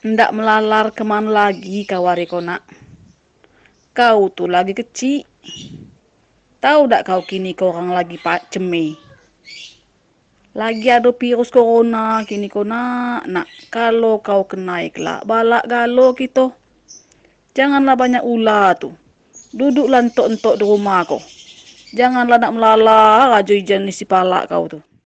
Ndak melalar keman lagi kawari kona. Kau tu lagi kecil. Tahu ndak kau kini kau orang lagi pak cemeh Lagi ada virus corona kini kau Nak nak kalau kau kena ikla balak galo kita. Janganlah banyak ular tu Duduk lantok-entok di rumah kau. Janganlah nak melalar aja jenis si palak kau tu